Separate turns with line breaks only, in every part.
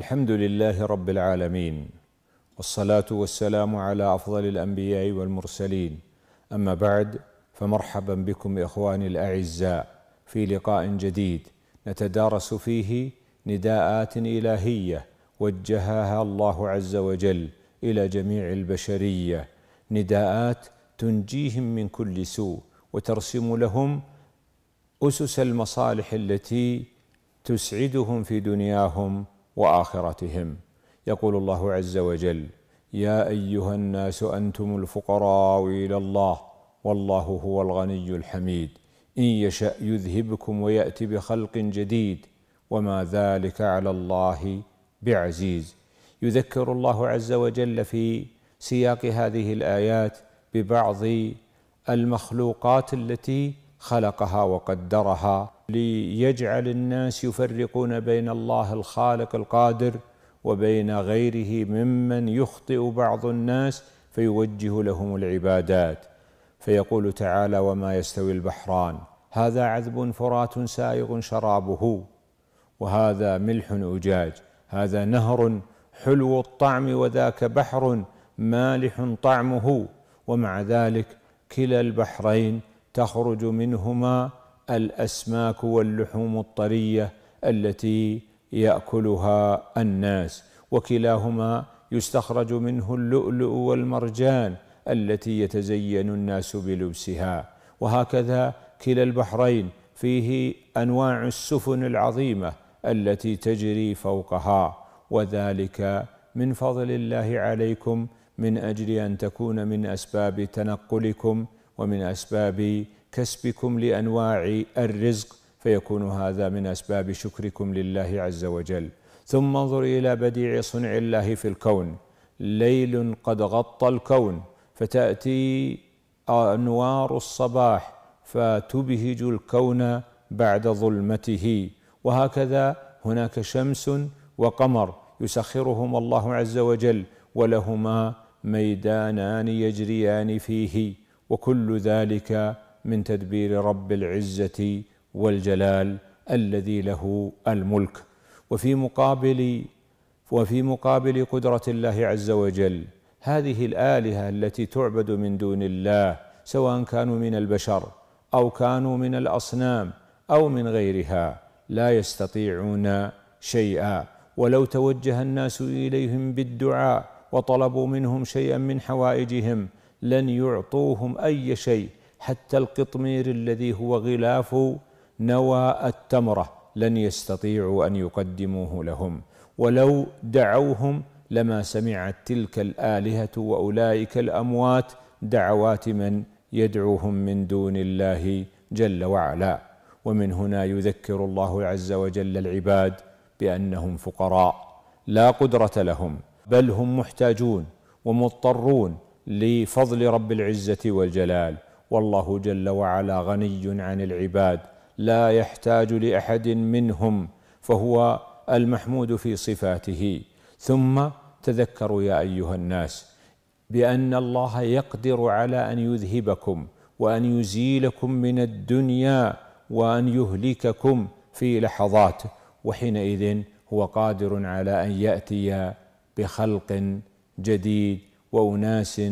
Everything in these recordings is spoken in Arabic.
الحمد لله رب العالمين والصلاه والسلام على افضل الانبياء والمرسلين اما بعد فمرحبا بكم اخواني الاعزاء في لقاء جديد نتدارس فيه نداءات الهيه وجهها الله عز وجل الى جميع البشريه نداءات تنجيهم من كل سوء وترسم لهم اسس المصالح التي تسعدهم في دنياهم واخرتهم يقول الله عز وجل يا ايها الناس انتم الفقراء الى الله والله هو الغني الحميد ان يشا يذهبكم وياتي بخلق جديد وما ذلك على الله بعزيز يذكر الله عز وجل في سياق هذه الايات ببعض المخلوقات التي خلقها وقدرها ليجعل الناس يفرقون بين الله الخالق القادر وبين غيره ممن يخطئ بعض الناس فيوجه لهم العبادات فيقول تعالى وما يستوي البحران هذا عذب فرات سائغ شرابه وهذا ملح اجاج هذا نهر حلو الطعم وذاك بحر مالح طعمه ومع ذلك كلا البحرين تخرج منهما الاسماك واللحوم الطريه التي ياكلها الناس وكلاهما يستخرج منه اللؤلؤ والمرجان التي يتزين الناس بلبسها وهكذا كلا البحرين فيه انواع السفن العظيمه التي تجري فوقها وذلك من فضل الله عليكم من اجل ان تكون من اسباب تنقلكم ومن اسباب كسبكم لانواع الرزق فيكون هذا من اسباب شكركم لله عز وجل ثم انظر الى بديع صنع الله في الكون ليل قد غطى الكون فتاتي انوار الصباح فتبهج الكون بعد ظلمته وهكذا هناك شمس وقمر يسخرهما الله عز وجل ولهما ميدانان يجريان فيه وكل ذلك من تدبير رب العزه والجلال الذي له الملك وفي مقابل وفي مقابل قدره الله عز وجل هذه الالهه التي تعبد من دون الله سواء كانوا من البشر او كانوا من الاصنام او من غيرها لا يستطيعون شيئا ولو توجه الناس اليهم بالدعاء وطلبوا منهم شيئا من حوائجهم لن يعطوهم اي شيء حتى القطمير الذي هو غلاف نوى التمره لن يستطيعوا ان يقدموه لهم ولو دعوهم لما سمعت تلك الالهه واولئك الاموات دعوات من يدعوهم من دون الله جل وعلا ومن هنا يذكر الله عز وجل العباد بانهم فقراء لا قدره لهم بل هم محتاجون ومضطرون لفضل رب العزه والجلال والله جل وعلا غني عن العباد لا يحتاج لاحد منهم فهو المحمود في صفاته ثم تذكروا يا ايها الناس بان الله يقدر على ان يذهبكم وان يزيلكم من الدنيا وان يهلككم في لحظات وحينئذ هو قادر على ان ياتي بخلق جديد واناس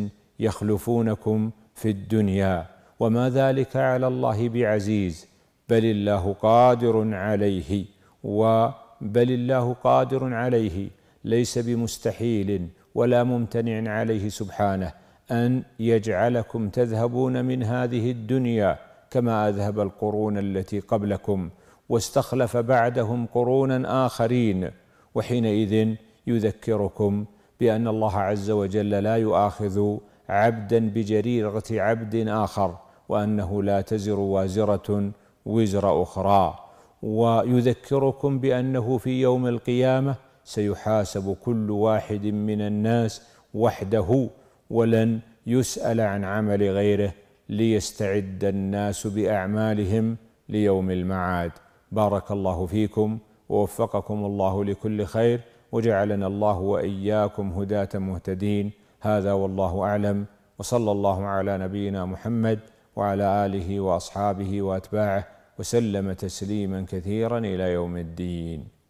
يخلفونكم في الدنيا وما ذلك على الله بعزيز بل الله قادر عليه وبل الله قادر عليه ليس بمستحيل ولا ممتنع عليه سبحانه ان يجعلكم تذهبون من هذه الدنيا كما اذهب القرون التي قبلكم واستخلف بعدهم قرونا اخرين وحينئذ يذكركم بان الله عز وجل لا يؤاخذ عبدا بجريرة عبد آخر وأنه لا تزر وازرة وزر أخرى ويذكركم بأنه في يوم القيامة سيحاسب كل واحد من الناس وحده ولن يسأل عن عمل غيره ليستعد الناس بأعمالهم ليوم المعاد بارك الله فيكم ووفقكم الله لكل خير وجعلنا الله واياكم هداة مهتدين هذا والله اعلم وصلى الله على نبينا محمد وعلى اله واصحابه واتباعه وسلم تسليما كثيرا الى يوم الدين